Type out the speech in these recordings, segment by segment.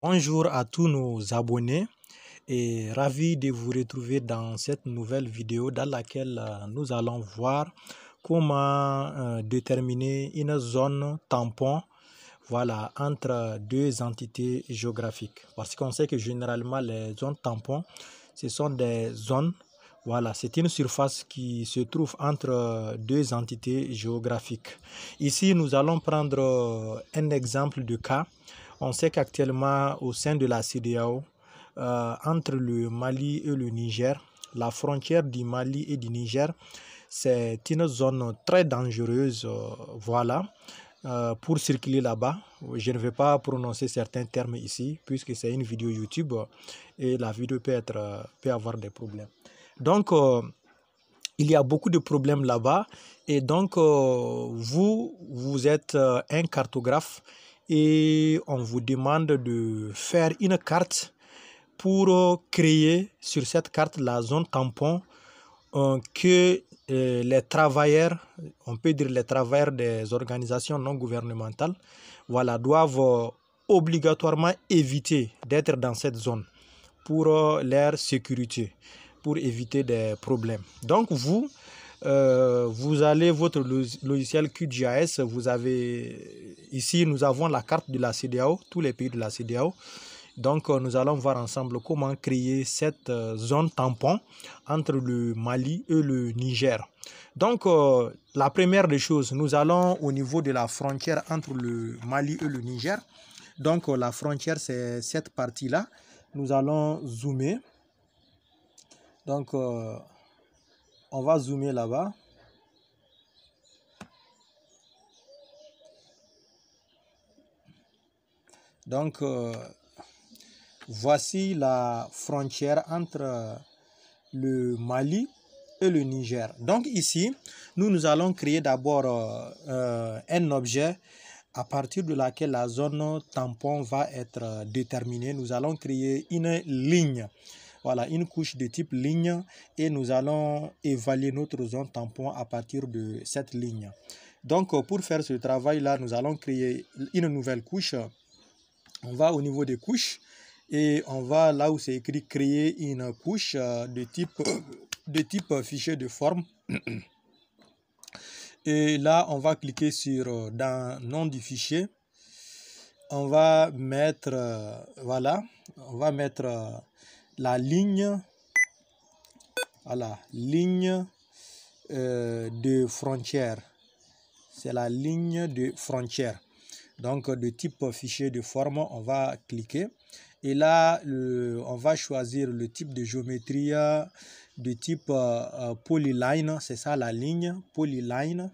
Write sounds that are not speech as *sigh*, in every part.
Bonjour à tous nos abonnés et ravi de vous retrouver dans cette nouvelle vidéo dans laquelle euh, nous allons voir comment euh, déterminer une zone tampon voilà, entre deux entités géographiques. Parce qu'on sait que généralement les zones tampons, ce sont des zones, voilà, c'est une surface qui se trouve entre euh, deux entités géographiques. Ici, nous allons prendre un exemple de cas. On sait qu'actuellement, au sein de la CDAO, euh, entre le Mali et le Niger, la frontière du Mali et du Niger, c'est une zone très dangereuse. Euh, voilà. Euh, pour circuler là-bas. Je ne vais pas prononcer certains termes ici, puisque c'est une vidéo YouTube et la vidéo peut, être, peut avoir des problèmes. Donc, il y a beaucoup de problèmes là-bas. Et donc, vous, vous êtes un cartographe et on vous demande de faire une carte pour créer sur cette carte la zone tampon euh, que euh, les travailleurs, on peut dire les travailleurs des organisations non gouvernementales, voilà, doivent euh, obligatoirement éviter d'être dans cette zone pour leur sécurité, pour éviter des problèmes. Donc vous, vous allez votre logiciel QGIS, vous avez Ici, nous avons la carte de la CDAO, tous les pays de la CDAO. Donc, euh, nous allons voir ensemble comment créer cette euh, zone tampon entre le Mali et le Niger. Donc, euh, la première des choses, nous allons au niveau de la frontière entre le Mali et le Niger. Donc, la frontière, c'est cette partie-là. Nous allons zoomer. Donc, on va zoomer là-bas. Donc, euh, voici la frontière entre le Mali et le Niger. Donc ici, nous, nous allons créer d'abord euh, euh, un objet à partir de laquelle la zone tampon va être déterminée. Nous allons créer une ligne, voilà, une couche de type ligne et nous allons évaluer notre zone tampon à partir de cette ligne. Donc pour faire ce travail-là, nous allons créer une nouvelle couche on va au niveau des couches et on va là où c'est écrit créer une couche euh, de type, de type fichier de forme. *clears throat* Et là, on va cliquer sur euh, dans nom du fichier. On va mettre, euh, voilà, on va mettre la ligne, voilà, ligne de frontière. C'est la ligne de frontière donc de type fichier de forme on va cliquer et là on va choisir le type de géométrie euh, de type euh, euh, polyline c'est ça la ligne polyline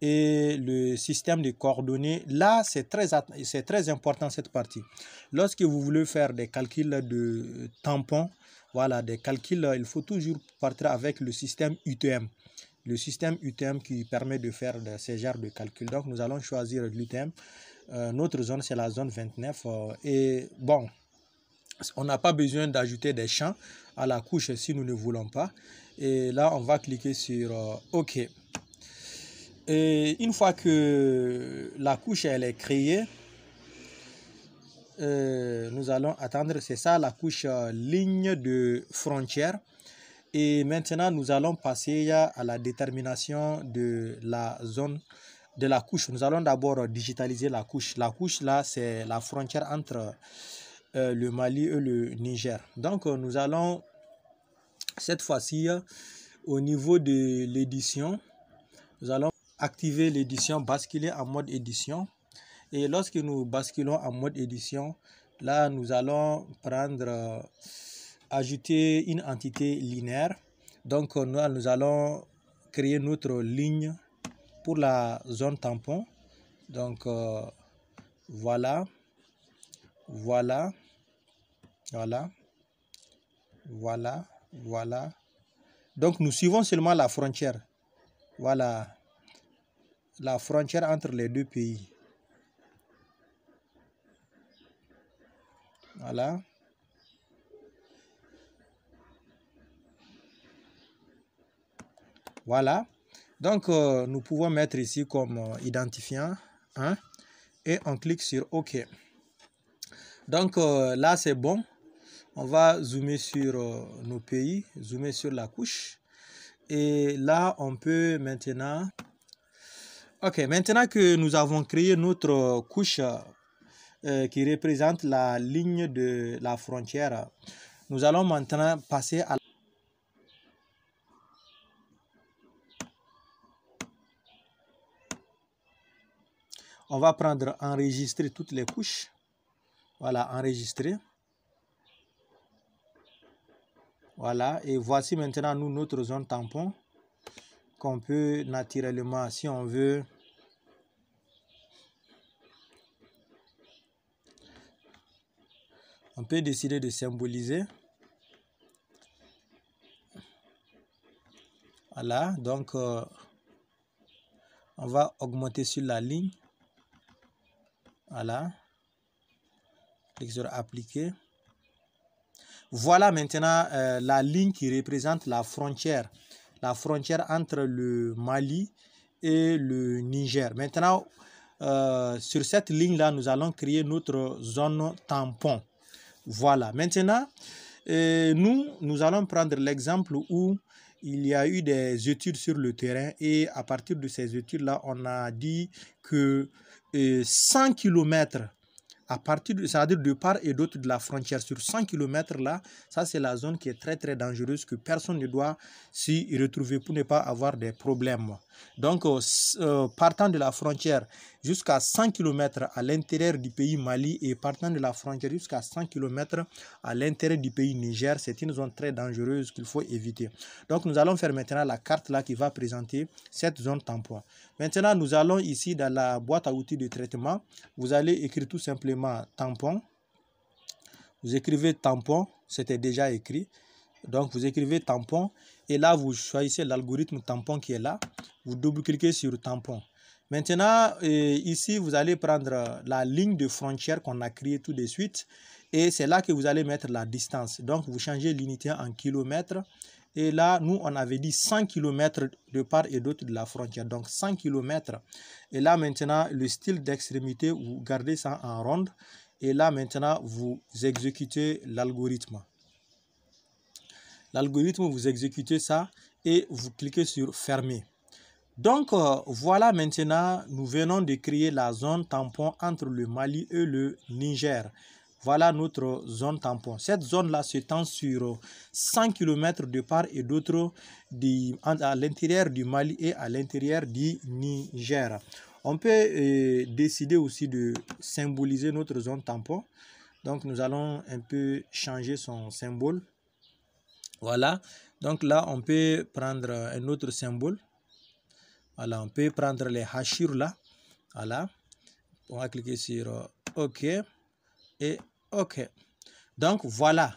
et le système de coordonnées là c'est très important cette partie lorsque vous voulez faire des calculs de tampons voilà des calculs il faut toujours partir avec le système UTM le système UTM qui permet de faire ces genres de calculs donc nous allons choisir l'UTM euh, notre zone, c'est la zone 29. Euh, et bon, on n'a pas besoin d'ajouter des champs à la couche si nous ne voulons pas. Et là, on va cliquer sur euh, OK. une fois que la couche elle est créée, nous allons attendre, c'est ça la couche ligne de frontière. Et maintenant, nous allons passer à la détermination de la zone de la couche. Nous allons d'abord digitaliser la couche. La couche, là, c'est la frontière entre euh, le Mali et le Niger. Donc, euh, nous allons, cette fois-ci, au niveau de l'édition, nous allons activer l'édition, basculer en mode édition. Et lorsque nous basculons en mode édition, là, nous allons prendre, euh, ajouter une entité linéaire. Donc, nous, nous allons créer notre ligne pour la zone tampon donc euh, voilà voilà voilà voilà voilà donc nous suivons seulement la frontière voilà la frontière entre les deux pays voilà voilà donc, euh, nous pouvons mettre ici comme euh, identifiant 1 hein, et on clique sur OK. Donc euh, là, c'est bon. On va zoomer sur nos pays, zoomer sur la couche. Et là, on peut maintenant... OK, maintenant que nous avons créé notre couche qui représente la ligne de la frontière, nous allons maintenant passer à la... On va prendre enregistrer toutes les couches. Voilà, enregistrer. Voilà, et voici maintenant nous notre zone tampon qu'on peut naturellement, si on veut, on peut décider de symboliser. Voilà, donc euh, on va augmenter sur la ligne. Voilà. sur Voilà maintenant euh, la ligne qui représente la frontière. La frontière entre le Mali et le Niger. Maintenant, euh, sur cette ligne-là, nous allons créer notre zone tampon. Voilà. Maintenant, euh, nous, nous allons prendre l'exemple où il y a eu des études sur le terrain et à partir de ces études-là, on a dit que 100 km à partir de, c'est-à-dire de part et d'autre de la frontière, sur 100 km là, ça c'est la zone qui est très très dangereuse que personne ne doit s'y retrouver pour ne pas avoir des problèmes. Donc, euh, euh, partant de la frontière, jusqu'à 100 km à l'intérieur du pays Mali et partant de la frontière jusqu'à 100 km à l'intérieur du pays Niger. C'est une zone très dangereuse qu'il faut éviter. Donc nous allons faire maintenant la carte là qui va présenter cette zone tampon. Maintenant nous allons ici dans la boîte à outils de traitement. Vous allez écrire tout simplement tampon. Vous écrivez tampon, c'était déjà écrit. Donc vous écrivez tampon et là vous choisissez l'algorithme tampon qui est là. Vous double-cliquez sur tampon. Maintenant, euh, ici, vous allez prendre la ligne de frontière qu'on a créée tout de suite. Et c'est là que vous allez mettre la distance. Donc, vous changez l'unité en kilomètres. Et là, nous, on avait dit 100 km de part et d'autre de la frontière. Donc, 100 km. Et là, maintenant, le style d'extrémité, vous gardez ça en ronde. Et là, maintenant, vous exécutez l'algorithme. L'algorithme, vous exécutez ça et vous cliquez sur « Fermer ». Donc euh, voilà maintenant, nous venons de créer la zone tampon entre le Mali et le Niger. Voilà notre zone tampon. Cette zone-là s'étend sur 100 km de part et d'autre à l'intérieur du Mali et à l'intérieur du Niger. On peut euh, décider aussi de symboliser notre zone tampon. Donc nous allons un peu changer son symbole. Voilà. Donc là, on peut prendre un autre symbole. Voilà, on peut prendre les hachures là. Voilà. On va cliquer sur euh, OK et OK. Donc voilà,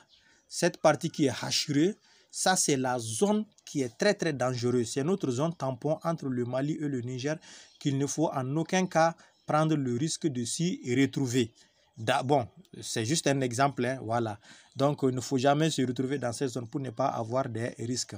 cette partie qui est hachurée, ça c'est la zone qui est très très dangereuse. C'est notre zone tampon entre le Mali et le Niger qu'il ne faut en aucun cas prendre le risque de s'y retrouver. Bon, c'est juste un exemple, hein, voilà. Donc, il ne faut jamais se retrouver dans cette zone pour ne pas avoir des risques.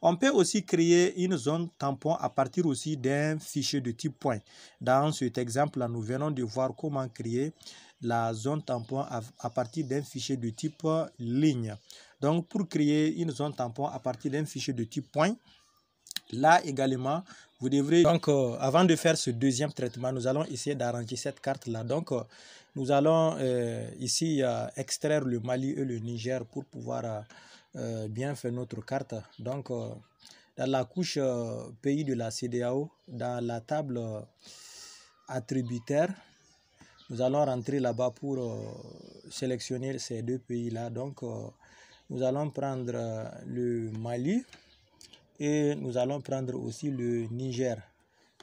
On peut aussi créer une zone tampon à partir aussi d'un fichier de type point. Dans cet exemple, là, nous venons de voir comment créer la zone tampon à, partir d'un fichier de type euh, ligne. Donc, pour créer une zone tampon à partir d'un fichier de type point, là également, vous devrez... Donc, euh, avant de faire ce deuxième traitement, nous allons essayer d'arranger cette carte-là. Donc, euh, nous allons euh, ici euh, extraire le Mali et le Niger pour pouvoir euh, bien faire notre carte. Donc, dans la couche pays de la CDAO, dans la table attributaire, nous allons rentrer là-bas pour sélectionner ces deux pays-là. Donc, nous allons prendre le Mali et nous allons prendre aussi le Niger.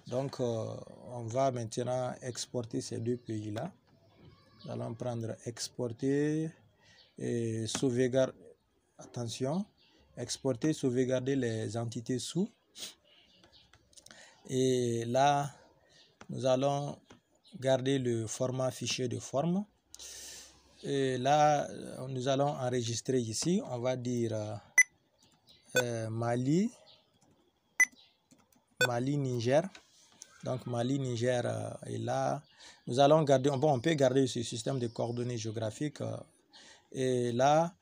Donc, on va maintenant exporter ces deux pays-là. Nous allons prendre exporter et sauvegarder. Attention, exporter, sauvegarder les entités sous. Et là, nous allons garder le format fichier de forme. Et là, nous allons enregistrer ici. On va dire euh, Mali, Mali, Niger. Donc Mali, Niger et euh, là. Nous allons garder, bon, on peut garder ce système de coordonnées géographiques euh, et là,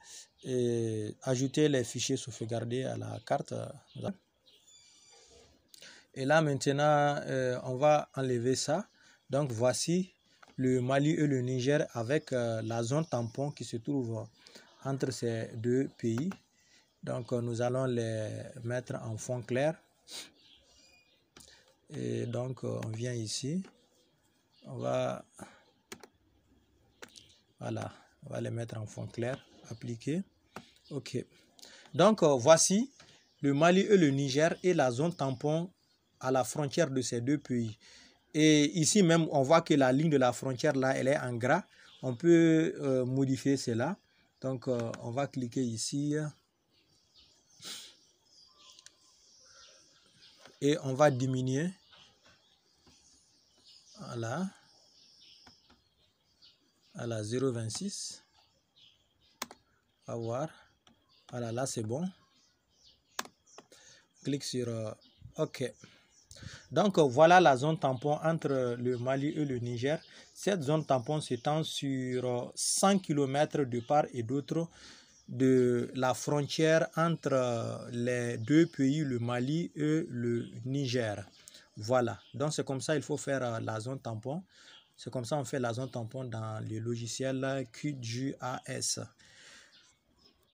ajouter les fichiers garder à la carte. Euh, et là maintenant, on va enlever ça. Donc voici le Mali et le Niger avec la zone tampon qui se trouve entre ces deux pays. Donc nous allons les mettre en fond clair. Et donc, euh, on vient ici. On va, voilà, on va les mettre en fond clair, appliquer. OK. Donc, euh, voici le Mali et le Niger et la zone tampon à la frontière de ces deux pays. Et ici même, on voit que la ligne de la frontière, là, elle est en gras. On peut euh, modifier cela. Donc, on va cliquer ici. Et on va diminuer à la 0,26. À voir. Voilà, là c'est bon. Clique sur euh, OK. Donc euh, voilà la zone tampon entre le Mali et le Niger. Cette zone tampon s'étend sur 100 euh, km de part et d'autre de la frontière entre les deux pays, le Mali et le Niger. Voilà, donc c'est comme ça il faut faire euh, la zone tampon. C'est comme ça on fait la zone tampon dans le logiciel QGAS.